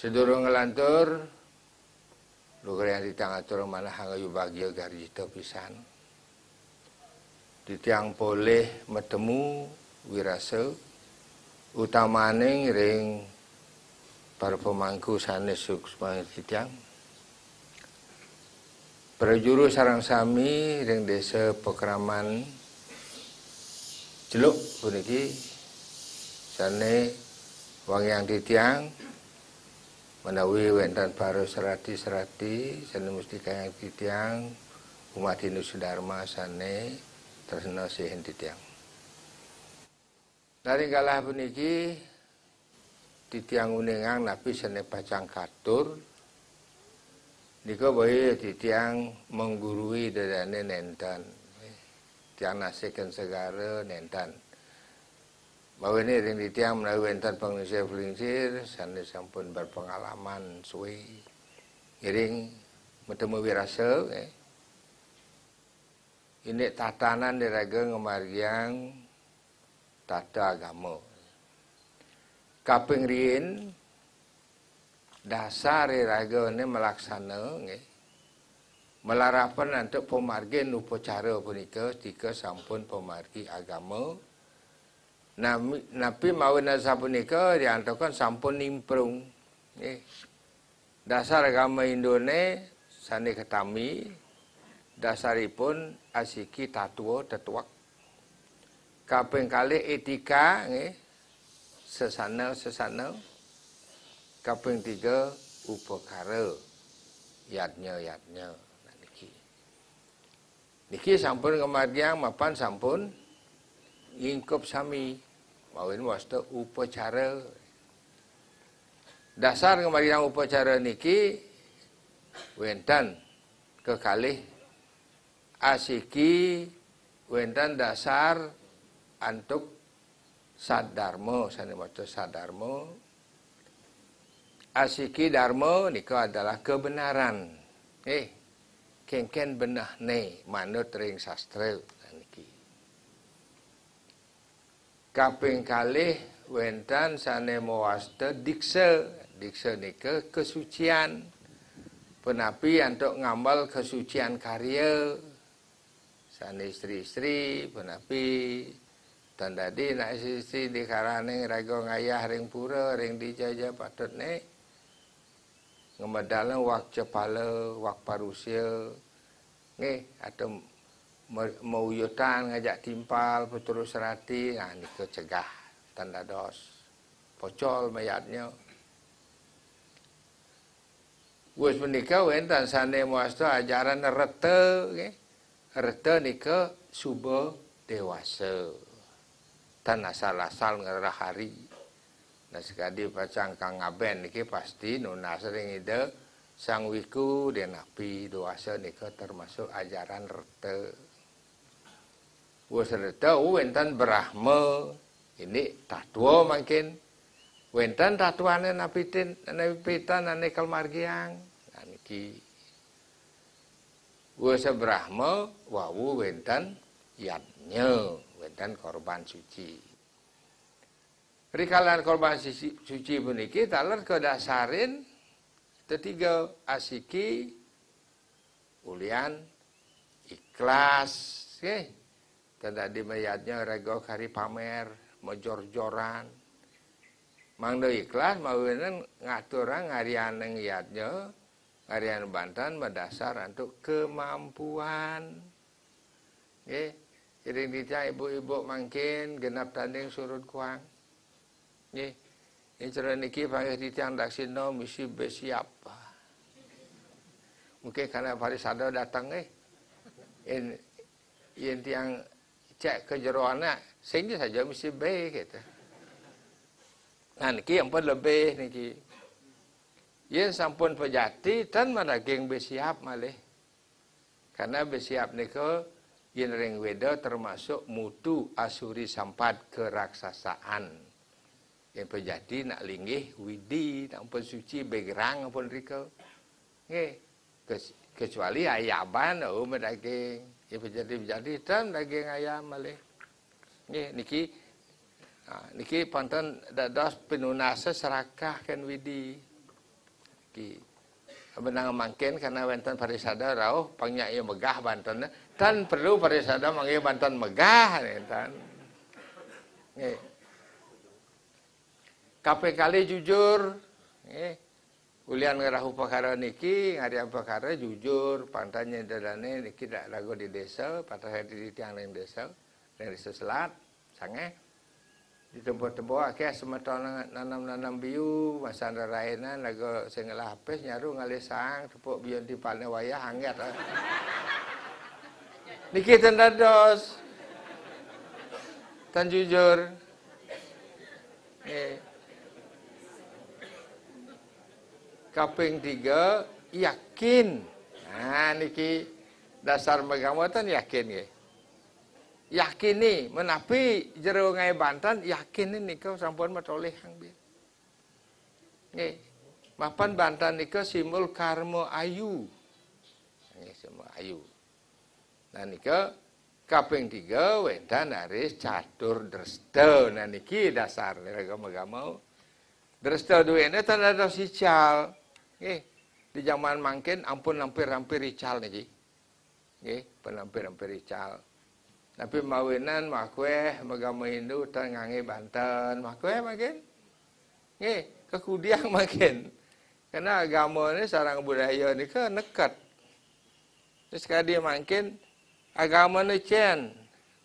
sedurung ngelantur lugar yang di tangan turun mana hangayu bagio garji pisan di tiang boleh metemu wirase utamane ring para pemangku sanes suksma tiang juru sarang sami ring desa Pekraman Celuk puniki sane wangi yang di tiang menawi wentan baru serati serati seni mustika yang titiang umat Hindu Sudarma sane tersena sihin titiang dari kalah puniki titiang uningang nabi seni pacang katur Niko boy titiang menggurui dadane nenten tiang nasikan segara nenten ini ring ditiang menawi enten pengusir flingsir sana sampun berpengalaman suwi iring metemu wirase, eh. ini tatanan dirageng ngemargiang tata agama kaping riyin dasar ini melaksana eh. melarapan untuk pemargi nupacara punika tika sampun pemargi agama Nabi, Nabi mawon sapunika diantokan sampun nimprung. Dasar agama Indone sani ketami dasaripun asiki tatuo tetuak. Kaping kali etika nggih. Sesana sesana. Kaping tiga upokare, yatnya yatnya. Nah, niki. Niki sampun kematian mapan sampun lingkup sami mawin wasta upacara dasar kemari upacara niki wentan kekalih asiki wentan dasar antuk sadarmo sane maca sadarmo asiki darmo niku adalah kebenaran eh kengken benah ne manut ring sastra niki kaping kalih wentan sane mawaste diksel diksel nike kesucian penapi untuk ngamal kesucian karya sane istri-istri penapi dan tadi nak istri di karaning rago ngayah ring pura ring dijaja patut ne ngemedalan wak cepale wak parusil ne atum mau meuyutan ngajak timpal putus serati nah ini cegah tanda dos pocol mayatnya Wis menikah wen sana muasta ajaran rete nggih. Rete nika suba dewasa. Tan asal-asal ngerah hari. Nah sekali pacang kang ngaben niki pasti nuna sering ide sang wiku dan nabi dewasa nika termasuk ajaran rete. Wasreda oh, wentan Brahma ini tatwa makin wentan tatuane napitin napitan anekal margiang aniki Wasa Brahma wawu wentan yadnya wentan korban suci. Rikalan korban suci, suci puniki taler dasarin, ketiga asiki ulian ikhlas, okay. Kan Tidak mayatnya rego kari pamer, mau jor-joran. Mang do ikhlas mau ngaturan ngarian yatnya ngarian bantan berdasar untuk kemampuan. Nggih, jadi dica ibu-ibu mungkin genap tanding surut kuang. ini Incara niki panggil titiang no misi bersiap Mungkin karena Parisado datang eh. In, yang tiang cek kejeruan anak sehingga saja mesti baik kita nah ini yang pun lebih niki yang sampun pejati dan mana geng bersiap malih karena bersiap niko yang ring weda termasuk mutu asuri sampat keraksasaan yang pejati nak linggih widi nak pun suci begerang pun riko Nge, kecuali ayaban oh mana geng ya jadi-jadi dan daging ayam malih. nih niki ah, niki panten dados pinunase serakah kan widi. Ki benang mangkin karena ya banten parisada rauh pangnya ieu megah bantenna dan perlu parisada mangi ya banten megah nih nih, Kape kali jujur, nih. Ulian ngerahu perkara niki, ngarian perkara jujur, pantanya dadane niki tidak lagu di desa, patah hati di tiang lain desa, yang desa selat, sange. Di tempat-tempat akhirnya semata nanam-nanam biu, masa raina lagu sengela hapes nyaru sang, tepuk biu di panai wayah hangat. Ah. Niki dos. Tan jujur. Eh. kaping tiga yakin nah niki dasar megamatan yakin yakin nih. menapi jero ngai yakin ni nika sampun matoleh hang bi, nih. mapan Banten niko simbol karma ayu nih simbol ayu nah nika kaping tiga wedan aris catur dreste nah niki dasar agama-agama dreste duwene tanda dosi cal Nggih. Di zaman mangkin ampun hampir-hampir ical niki. Nggih, pun hampir rical. ical. Tapi mawinan makweh megamu Hindu tengange Banten makweh makin. nih kekudian makin. Karena agama ini sarang budaya ini ke nekat. Terus dia makin agama ini cian.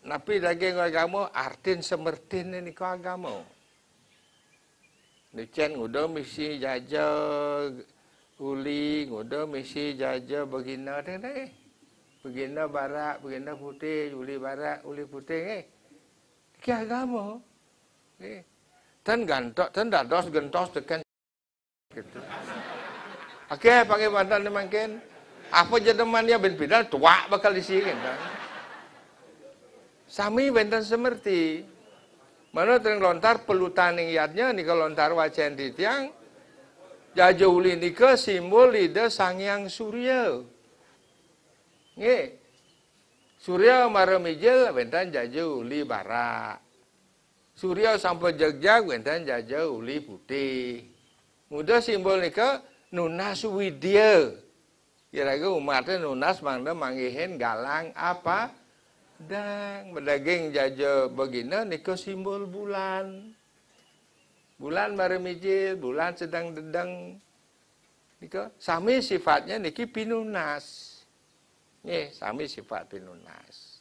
Tapi lagi agama artin semertin ini ke agama. Ini cian udah misi jajah Uli, ngoda, misi, jaja, begina, teng teng. Begina barak, begina putih, uli barak, uli putih, eh. Ki agama. Eh. Ten gantok, ten dados gentos tekan gitu. Oke, okay, pakai badan makin. Apa teman dia ben pindah tua bakal sini kan. Sami benten semerti. Mana tering lontar pelutan yang ni kalau lontar wajan di tiang. Jajahuli nika simbol ide Sangyang Surya. nge Surya maramijil jaja uli bara. Surya sampai jagjag jaja uli putih. Muda simbol nika nunas widya. Kira-kira umatnya nunas mangda mangihin galang apa? Dan bedaging jaja begina nika simbol bulan. Bulan baru mijil, bulan sedang dedeng. Niko sami sifatnya niki pinunas. Nih, sami sifat pinunas.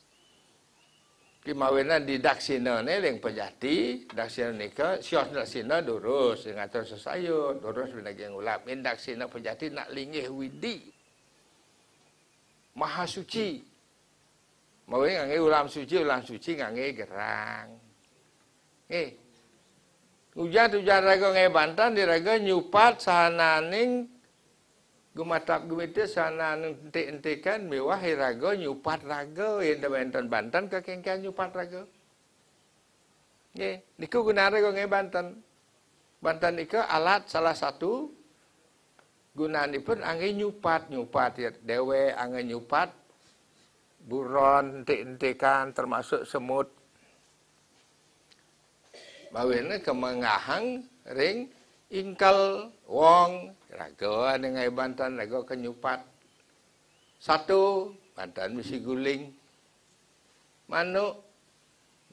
Kimawena daksina nih yang pejati, daksina nika siosna sina durus ngatur sesayu, durus binagi ulam Indaksina pejati nak lingih widi. Maha suci. Mawe ngangge ulam suci, ulam suci ngangge gerang. nih Ujang tujar raga ngai Bantan diraga nyupat sana neng gumatap gumite sahananing ente-entekan mewah raga nyupat raga yang Bantan Bantan kekengkian nyupat raga. Nggih, niku guna raga ngai Bantan. Bantan niku alat salah satu pun angge nyupat nyupat ya dewe angge nyupat buron ente-entekan termasuk semut bawena kemengahang ring ingkal wong raga lah dengan ngai bantan raga kenyupat satu bantan mesti guling manuk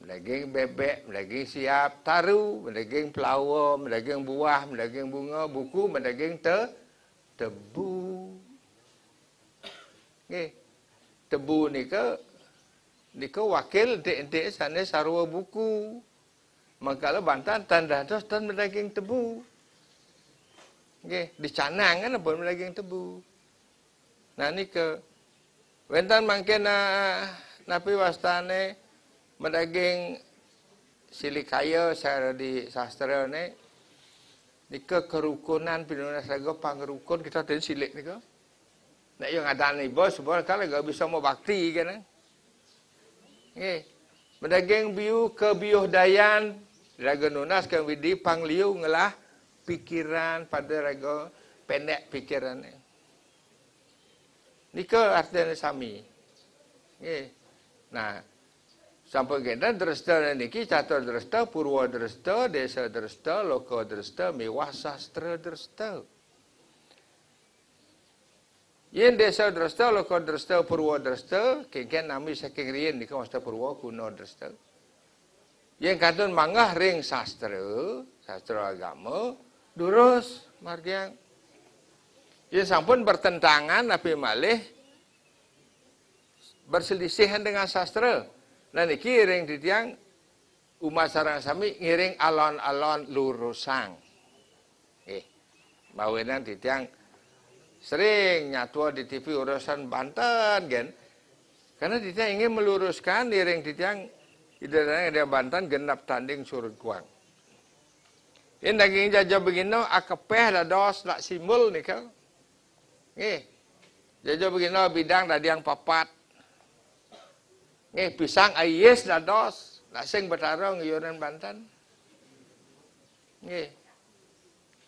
Daging bebek, daging siap, taru, daging pelawar, daging buah, daging bunga, buku, daging te, tebu. ni Tebu ni ke, ni ke wakil dek-dek sana sarwa buku. Maka kalau bantan tanda terus dan mendaging tebu. Nggih, di dicanang kan pun mendaging tebu. Nah ini ke wentan mangke na napi wastane mendaging silikayo saya di sastra ini ke kerukunan pinuna saga pangerukun kita tadi silik niko. Nek yang ada nih bos sebab kalau gak bisa mau bakti kan. Nggih. Mendaging biu ke biuh dayan Raga nunas kan widi pangliu ngelah pikiran pada raga pendek pikiran ni. Nika artinya sami. Yeah. Nah, sampai kita dresta ni niki, catur dresta, purwa dresta, desa dresta, loko dresta, mewah sastra dresta. Yen desa dresta, loko dresta, purwa dresta, kengkian nami saking rin, nika masta purwa kuno dresta. Dresta. yang katun manggah ring sastra, sastra agama, durus margiang. Yang sampun bertentangan tapi malih berselisihan dengan sastra. Dan nah, iki ring tiang umat sarang sami ngiring alon-alon lurusang. Eh, di tiang sering nyatua di TV urusan Banten, gen. Karena dia ingin meluruskan di ring Idenanya dia bantan genap tanding surut kuang. Ini daging jaja begini, akepeh dah dos nak simbol ni kau. Nih, jaja begini bidang dah diang papat. Nih pisang ayes dah dos, nak sing bertarung yuran bantan. Nih,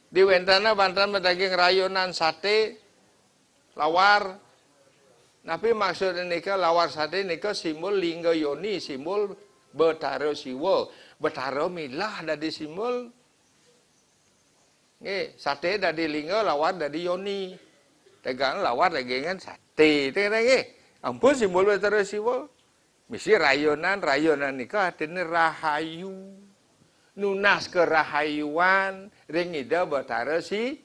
di wentana bantan daging rayunan sate, lawar. Tapi maksudnya ke lawar sate ke simbol lingga yoni, simbol betaro siwo betaro milah dari simbol Nge, sate dari linga lawan dari yoni tegang lawar regengan sate tegang nggih ampun simbol betaro siwo misi rayonan rayonan nika artinya rahayu nunas rahayuan ringida betaro si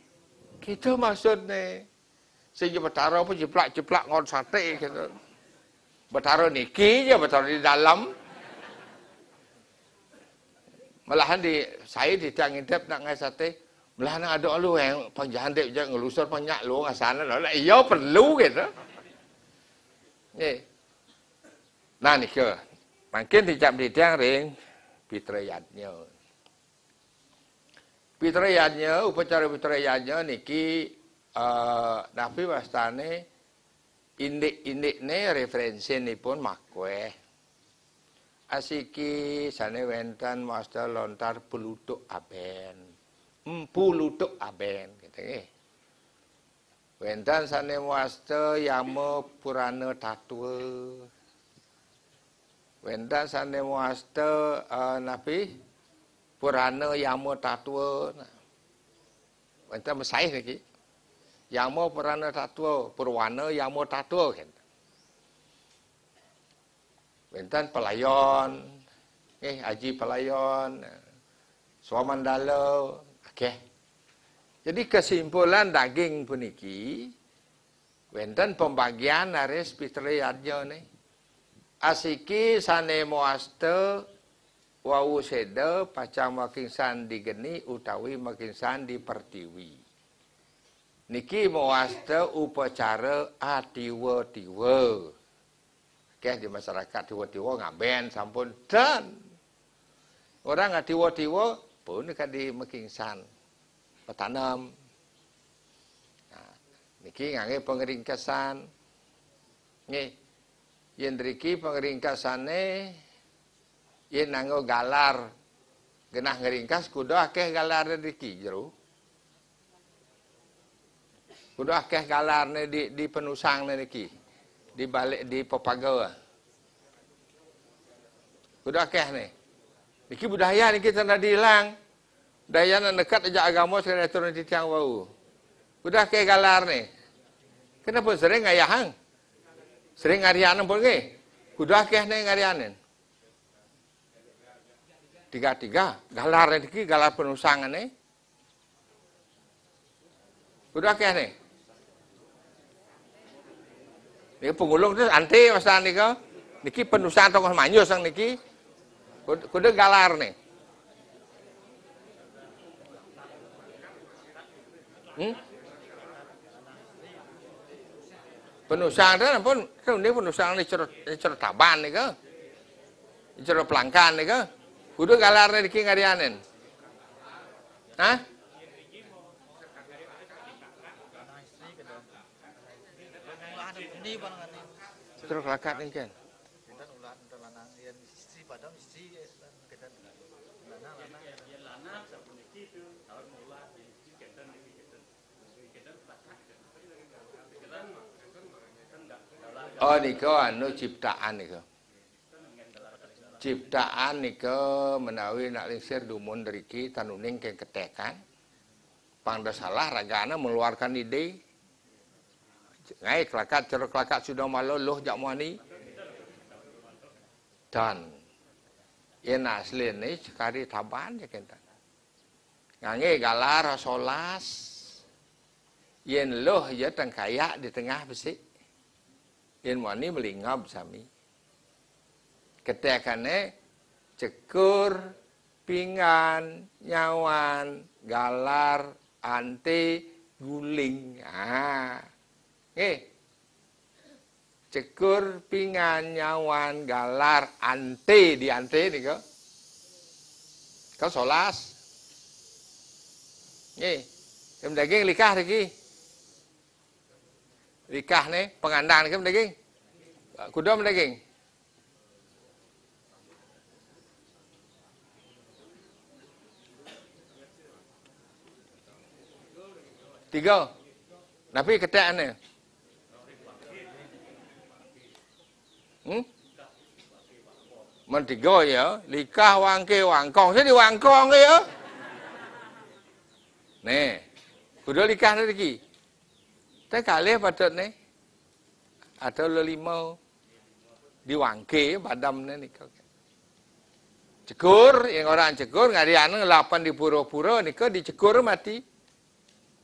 kita gitu maksudnya sehingga betaro pun jeplak jeplak ngon sate gitu Betaro niki ya di dalam Malahan di saya di tiang indep nak ngai sate. Malahan ada lu yang panjahan dek jangan ngelusur panjang lu ngasana sana Lah iya perlu gitu. Ye. Nah nih ke. Makin dijak di tiang ring pitrayatnya. Pitrayatnya, upacara pitrayatnya niki uh, eh, napi wastane indik-indikne referensi ni pun makweh. asiki sane wentan wasta lontar beluduk aben Empu mpuluduk aben gitu nggih eh. wentan sane wasta yama purana tatwa wentan sane wasta uh, eh, nabi purana yama tatwa wentan mesaih lagi. Yama purana tatwa purwana yama tatwa gitu Wenten pelayon, eh aji pelayon, suaman oke. Jadi kesimpulan daging puniki, wenten pembagian naris pitri adjo nih. Asiki sane moaste wau sedo pacang makin digeni utawi makin san dipertiwi. Niki moaste upacara atiwa-tiwa. tiwa keh di masyarakat diwa-diwa ngaben sampun dan orang nggak diwa-diwa pun kan di mekingsan petanam nah, niki ngangge pengeringkasan nih yen driki pengeringkasane yen nanggo galar genah ngeringkas kudu akeh galar riki jeru. Ya, kudu akeh galar di di penusang niki di balik di Popagawa. Ah. udah keh ni. Niki budaya kita nak hilang. budaya nak dekat ajak agama sekali turun di tiang wau. Budak akeh galar ni. Kenapa sering hang? Sering ngarianan pun ke? Budak akeh ni ngarianan. Tiga-tiga. Galar ni galar penusangan ni. udah keh ni. Niki pengulung terus anti pesan nika. Niki penusan tokoh manyu sang niki. Kudu galar nih. Hmm? Penusang itu pun, kan ini penusang ini cerut, cerut taban nih ke. Cerut pelangkan nih ke. Kudu galar nih dikingarianin. Hah? Terus lakat kan. ulah entar lanang ni iya, eh, iya, Oh niko anu ciptaan niko Ciptaan niko menawi nak lingsir dumun driki tanuning keng ketekan. Pangda salah ragana meluarkan ide Ngai kelakat cara kelakat sudah malu loh jak muani. Dan ina asli ni sekali taban je kenta. Ngai galar solas. Yen loh ya tengkaya di tengah besi. Yen muani melingap sami. ketekannya cekur pingan, nyawan, galar, anti guling. Ah. Nggih. Eh. Cekur pingan nyawan galar ante di ante niku. Kau solas. Nih, eh, Kem daging likah lagi. Likah nih pengandan kem daging. Kuda daging. Tiga. Tapi ketek ni. Hmm? Mendigo ya, likah wangke wangkong. Saya wangkong ya. Nih, kudu likah niki. Teh kalih pada nih. Ada lo di Diwangke padam nikah. Cekur, yang orang cekur ngari anu delapan di pura-pura di dicekur mati.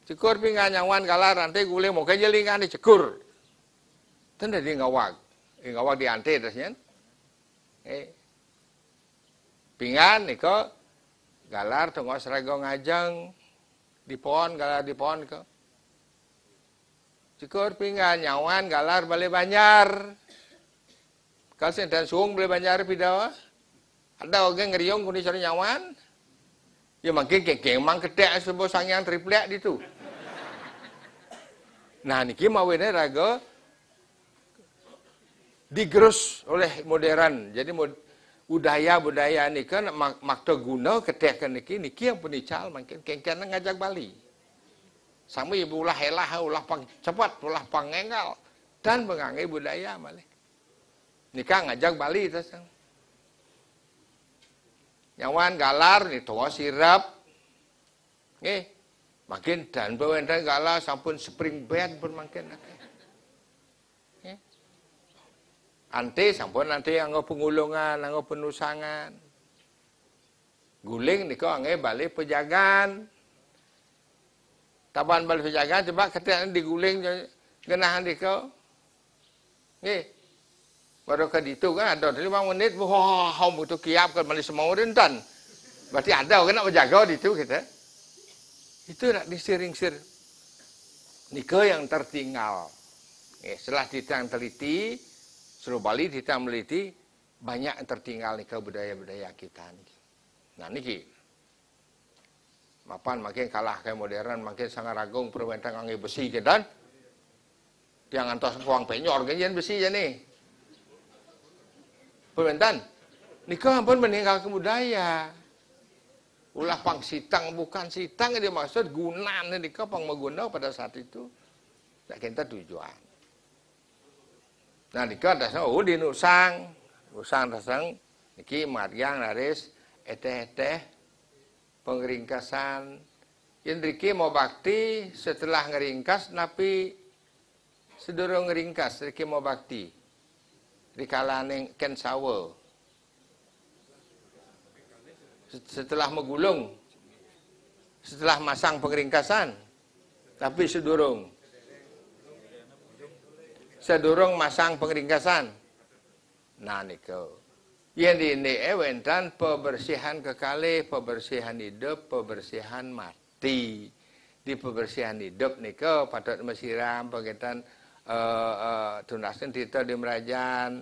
Cekur pingan nyawan kalah rantai gule mau kejelingan dicekur. Tanda dia ngawak awak eh, dianti terusnya. Eh. Pingan niko galar tunggu serego ngajeng di pohon galar di pohon ke. Cikur pingan nyawan galar balik banjar. Kalsen dan suung balik banjar pidawa. Ada orang ngeriung kuni cari nyawan. Ya makin geng-geng mang kedek sebuah sangyang triplek itu. Nah niki mawene raga digerus oleh modern. Jadi budaya-budaya ini kan mak makta guna ketika niki niki yang penical mungkin kengkana ngajak Bali. Sama ibu ulah helah ulah pang cepat ulah pangengal dan mengangai budaya malih. Nikah ngajak Bali terus. Nyawan galar nih tua sirap. nih Makin dan bawendang galar sampun spring bed pun makin Ante sampun ante nggak pengulungan, anggo penusangan. Guling kok angge balik pejagan. Taban balik pejagan coba ketika diguling genahan nika. nih Baru ke itu kan ada lima menit, wah, wow, butuh kiap kan balik semua rentan. Berarti ada kena kan, di itu kita. Gitu. Itu nak disiring-sir. Nika yang tertinggal. nih setelah teliti seluruh Bali kita meliti banyak yang tertinggal nih budaya-budaya kita Nah niki mapan makin kalah kayak modern makin sangat ragung perwentang angin besi ke dan yang antos kuang penyor genjen besi ya nih perwentan nikah pun meninggal ke budaya ulah pang sitang bukan sitang yang dimaksud gunan nih, pang pada saat itu nah kita tujuan Nah di kota sana oh di nusang nusang dasang niki maryang laris eteh-eteh pengringkasan yen niki mau bakti setelah ngeringkas tapi sedurung ngeringkas niki mau bakti rikalane ken sawo setelah menggulung setelah masang pengringkasan tapi sedurung sedurung masang pengeringkasan, Nah niko. Yang di ini eh, dan pembersihan kekali, pembersihan hidup, pembersihan mati. Di pembersihan hidup niko patut mesiram pengetan eh tunasen eh, tita di merajan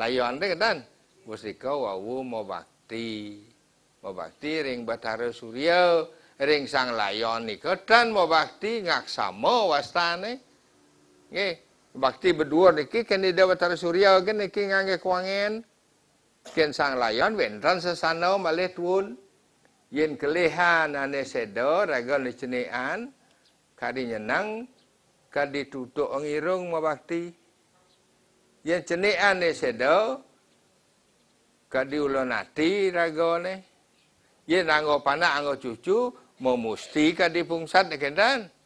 layon deh dan Gus wawu mau bakti. Mau bakti ring batara surya ring sang layon niko dan mau bakti ngaksama wastane. Nggih. Bakti berdua niki kendi dewa tara surya gen niki ngangge kuangen. Ken sang layon wendran sesano malih tuun. Yen kelehan ane sedo raga lecenian. Kadi nyenang. Kadi tutuk ngirung mabakti. Yen cenean ne sedo. Kadi ulonati raga ne. Yen anggo panak anggo cucu. Mau musti kadi pungsat ne kendan.